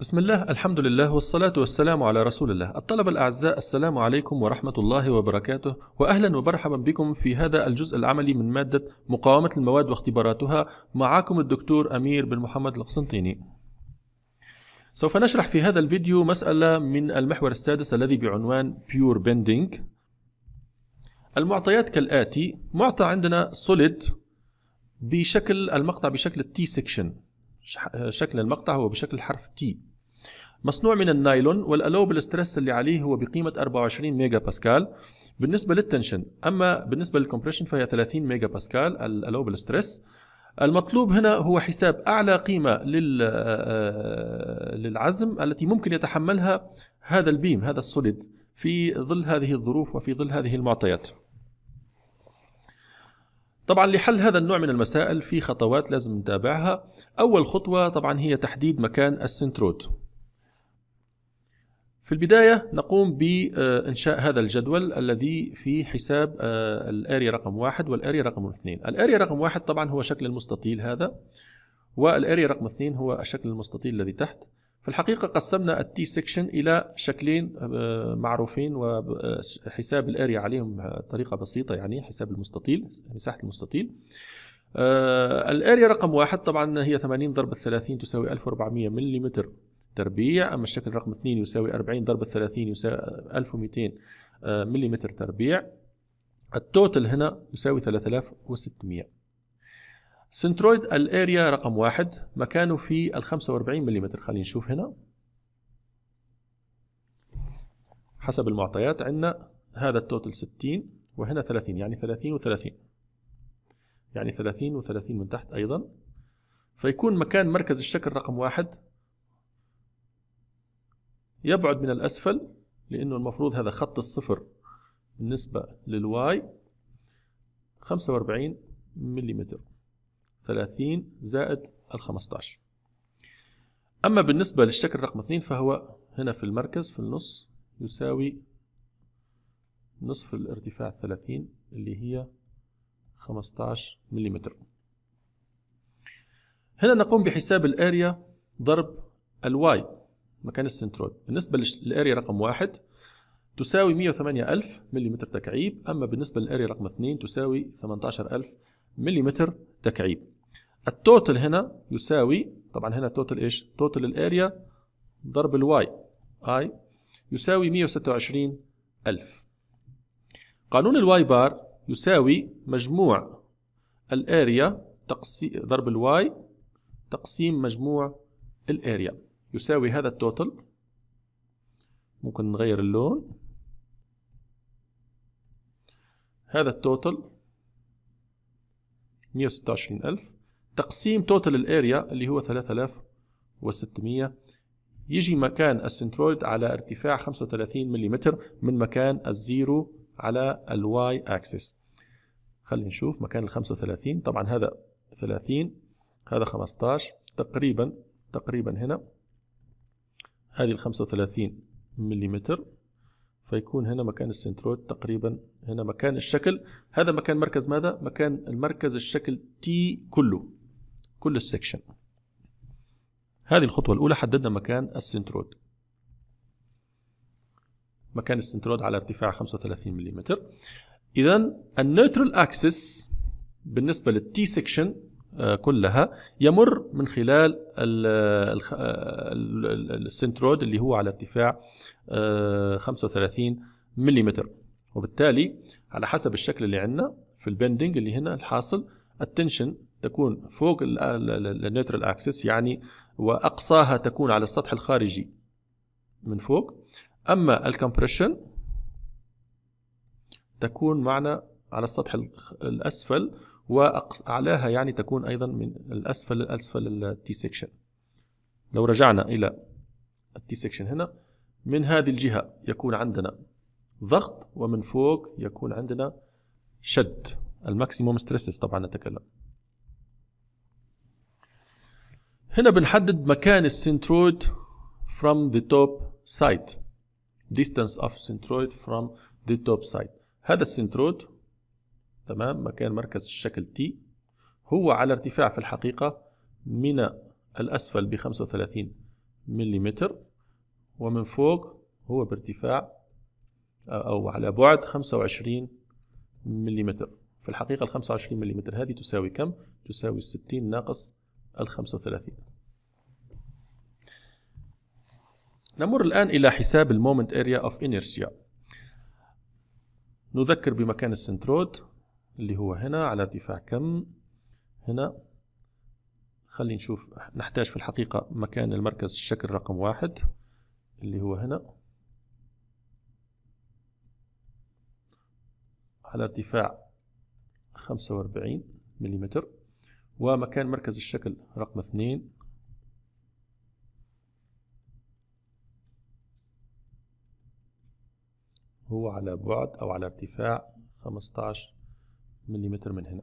بسم الله الحمد لله والصلاة والسلام على رسول الله الطلبة الأعزاء السلام عليكم ورحمة الله وبركاته وأهلا ومرحبا بكم في هذا الجزء العملي من مادة مقاومة المواد واختباراتها معكم الدكتور أمير بن محمد القسنطيني سوف نشرح في هذا الفيديو مسألة من المحور السادس الذي بعنوان Pure Bending المعطيات كالآتي معطى عندنا solid بشكل المقطع بشكل T section شكل المقطع هو بشكل حرف T مصنوع من النايلون والالوبل ستريس اللي عليه هو بقيمه 24 ميجا باسكال بالنسبه للتنشن اما بالنسبه للكمبريشن فهي 30 ميجا باسكال الالوبل ستريس المطلوب هنا هو حساب اعلى قيمه لل آه، آه، للعزم التي ممكن يتحملها هذا البيم هذا السوليد في ظل هذه الظروف وفي ظل هذه المعطيات طبعا لحل هذا النوع من المسائل في خطوات لازم نتابعها أول خطوة طبعا هي تحديد مكان السنترود في البداية نقوم بإنشاء هذا الجدول الذي في حساب آه، الأري رقم واحد والأري رقم اثنين الأري رقم واحد طبعا هو شكل المستطيل هذا والأري رقم اثنين هو الشكل المستطيل الذي تحت في الحقيقة قسمنا التي سكشن إلى شكلين آه، معروفين وحساب آه، الأري عليهم طريقة بسيطة يعني حساب المستطيل مساحة المستطيل الأري رقم واحد طبعا هي 80 ضرب 30 تساوي 1400 ملم تربيع أما الشكل رقم 2 يساوي 40 ضرب 30 يساوي 1200 ملم تربيع التوتل هنا يساوي 3600 سنترويد الاريا رقم واحد مكانه في ال 45 ملم خلينا نشوف هنا حسب المعطيات عندنا هذا التوتل 60 وهنا 30 يعني 30 و30 يعني 30 و30 من تحت أيضا فيكون مكان مركز الشكل رقم واحد يبعد من الأسفل لأنه المفروض هذا خط الصفر بالنسبة للواي 45 ملم 30 زائد ال 15 أما بالنسبة للشكل رقم 2 فهو هنا في المركز في النص يساوي نصف الارتفاع 30 اللي هي 15 ملم هنا نقوم بحساب الاريا ضرب الواي مكان السنترول بالنسبة للاريا رقم واحد تساوي 108000 ملم تكعيب أما بالنسبة للاريا رقم اثنين تساوي 18000 ملم تكعيب التوتل هنا يساوي طبعا هنا توتل ايش؟ توتل الاريا ضرب الواي اي يساوي 126000 قانون الواي بار يساوي مجموع الاريا تقسيم ضرب الواي تقسيم مجموع الاريا يساوي هذا التوتال ممكن نغير اللون هذا التوتال 126000 تقسيم توتال الاريا اللي هو 3600 يجي مكان السنترويد على ارتفاع 35 ملم من مكان الزيرو على الواي اكسس خلينا نشوف مكان ال 35 طبعا هذا 30 هذا 15 تقريبا تقريبا هنا هذه ال 35 ملم فيكون هنا مكان السنترويد تقريبا هنا مكان الشكل هذا مكان مركز ماذا؟ مكان المركز الشكل تي كله كل السكشن هذه الخطوة الأولى حددنا مكان السنترويد مكان السنترويد على ارتفاع 35 ملم إذا النيوترال أكسس بالنسبة للتي سكشن آه، كلها يمر من خلال آه، آه، السنترود اللي هو على ارتفاع 35 ملم وبالتالي على حسب الشكل اللي عندنا في البندنج اللي هنا الحاصل التنشن تكون فوق النيوترال اكسس يعني واقصاها تكون على السطح الخارجي من فوق اما الكمبريشن تكون معنا على السطح الاسفل وأعلاها يعني تكون أيضا من الأسفل الأسفل التي سكشن لو رجعنا إلى التي سكشن هنا من هذه الجهة يكون عندنا ضغط ومن فوق يكون عندنا شد الماكسيموم ستريسز طبعا نتكلم هنا بنحدد مكان السنترويد from the top side distance of centroid from the top side هذا السنترويد تمام مكان مركز الشكل تي هو على ارتفاع في الحقيقة من الأسفل ب 35 ملم ومن فوق هو بارتفاع أو على بعد 25 ملم في الحقيقة ال 25 ملم هذه تساوي كم؟ تساوي 60 ناقص ال 35 نمر الآن إلى حساب المومنت اريا اوف إنيرسيا نذكر بمكان السنترود اللي هو هنا على ارتفاع كم هنا خلي نشوف نحتاج في الحقيقة مكان المركز الشكل رقم واحد اللي هو هنا على ارتفاع خمسة واربعين ملم ومكان مركز الشكل رقم اثنين هو على بعد أو على ارتفاع 15 ملم من هنا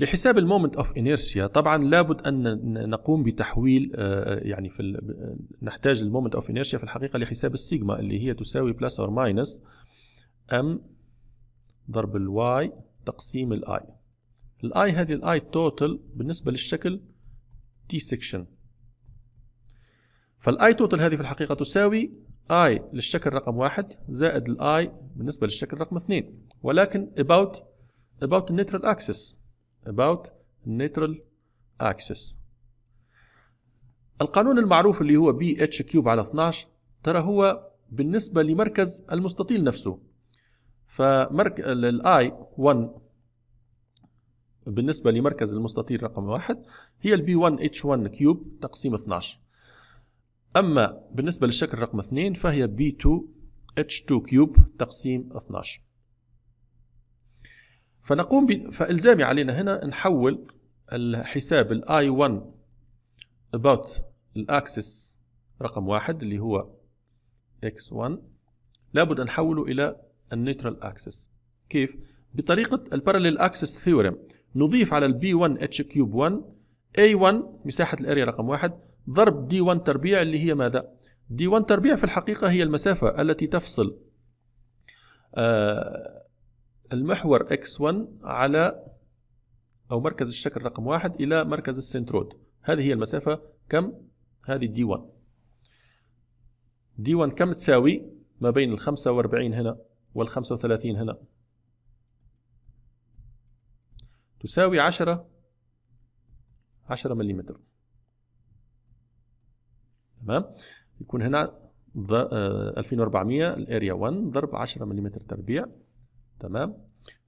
لحساب المومنت اوف انيرشيا طبعا لابد ان نقوم بتحويل آه، آه، يعني في آه، نحتاج المومنت اوف انيرشيا في الحقيقه لحساب السيجما اللي هي تساوي بلس اور ماينس ام ضرب الواي تقسيم الاي الاي هذه الاي توتال بالنسبه للشكل تي سكشن فالاي توتال هذه في الحقيقه تساوي اي للشكل رقم واحد زائد الاي بالنسبه للشكل رقم اثنين ولكن about about neutral axis about neutral axis القانون المعروف اللي هو بي اتش كيوب على 12 ترى هو بالنسبة لمركز المستطيل نفسه فمرك الاي 1 بالنسبة لمركز المستطيل رقم واحد هي البي 1 اتش 1 كيوب تقسيم 12 أما بالنسبة للشكل رقم اثنين فهي بي 2 اتش 2 كيوب تقسيم 12 فنقوم ب... فالزامي علينا هنا نحول الحساب الاي 1 about الاكسس رقم واحد اللي هو x1 لابد ان نحوله الى النيترال اكسس كيف؟ بطريقه الباراليل اكسس ثيوريم نضيف على البي 1 اتش كيوب 1 اي 1 مساحه الاريا رقم واحد ضرب دي 1 تربيع اللي هي ماذا؟ دي 1 تربيع في الحقيقه هي المسافه التي تفصل آه المحور X1 على أو مركز الشكل رقم واحد إلى مركز السنترود هذه هي المسافة كم؟ هذه D1 D1 كم تساوي ما بين ال 45 هنا وال 35 هنا؟ تساوي 10 10 ملم تمام يكون هنا 2400 آه، الاريا 1 ضرب 10 ملم تربيع تمام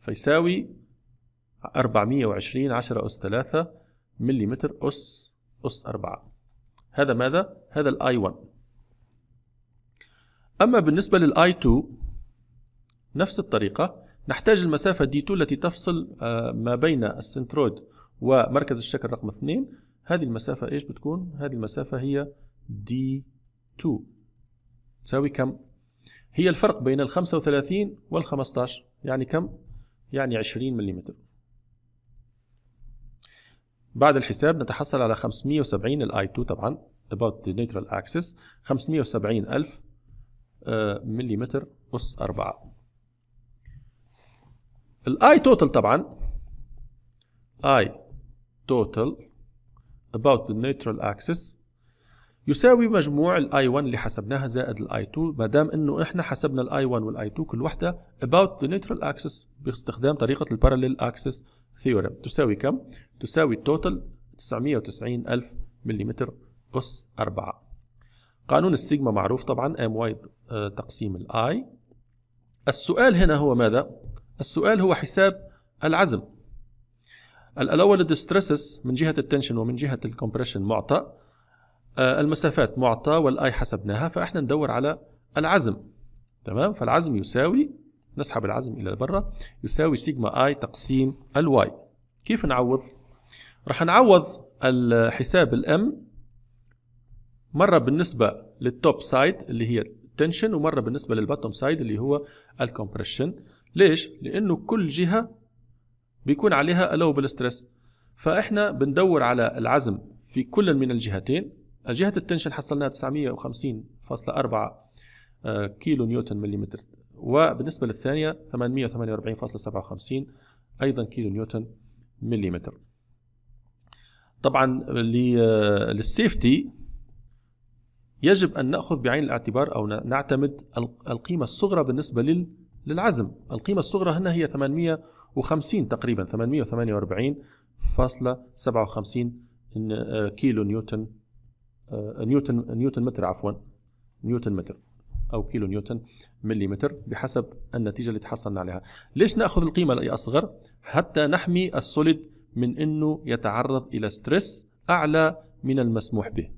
فيساوي 420 10 أس 3 ملم أس أس 4 هذا ماذا؟ هذا الـ i 1 أما بالنسبة للـ i 2 نفس الطريقة نحتاج المسافة دي 2 التي تفصل آه، ما بين السنترويد ومركز الشكل رقم 2 هذه المسافة ايش بتكون؟ هذه المسافة هي دي 2 تساوي كم؟ هي الفرق بين ال 35 وال 15 يعني كم؟ يعني 20 ملم بعد الحساب نتحصل على 570 الاي 2 طبعا about the neutral axis 570 ألف آه، ملم أس 4 الاي توتال طبعا اي توتال about the neutral axis يساوي مجموع الاي 1 اللي حسبناها زائد الاي 2 ما دام انه احنا حسبنا الاي 1 والاي 2 كل وحده about the neutral axis باستخدام طريقه الباراليل اكسس ثيورم تساوي كم؟ تساوي التوتال 990 ألف ملم أس 4 قانون السيجما معروف طبعا ام واي تقسيم الاي السؤال هنا هو ماذا؟ السؤال هو حساب العزم الأول الدستريسس من جهة التنشن ومن جهة الكومبريشن معطى آه، المسافات معطى والاي حسبناها فاحنا ندور على العزم تمام فالعزم يساوي نسحب العزم الى برا يساوي سيجما اي تقسيم الواي كيف نعوض راح نعوض الحساب الام مره بالنسبه للتوب سايد اللي هي التنشن ومره بالنسبه للباتوم سايد اللي هو الكومبريشن ليش لانه كل جهه بيكون عليها ألو ستريس فاحنا بندور على العزم في كل من الجهتين جهة التنشن حصلناها 950.4 آه، كيلو نيوتن مليمتر وبالنسبة للثانية 848.57 أيضا كيلو نيوتن مليمتر طبعا آه، للسيفتي يجب أن نأخذ بعين الاعتبار أو نعتمد القيمة الصغرى بالنسبة للعزم القيمة الصغرى هنا هي 850 تقريبا 848.57 آه، كيلو نيوتن آه، نيوتن نيوتن متر عفوا نيوتن متر او كيلو نيوتن ملي متر بحسب النتيجه اللي تحصلنا عليها ليش ناخذ القيمه الاصغر حتى نحمي السوليد من انه يتعرض الى ستريس اعلى من المسموح به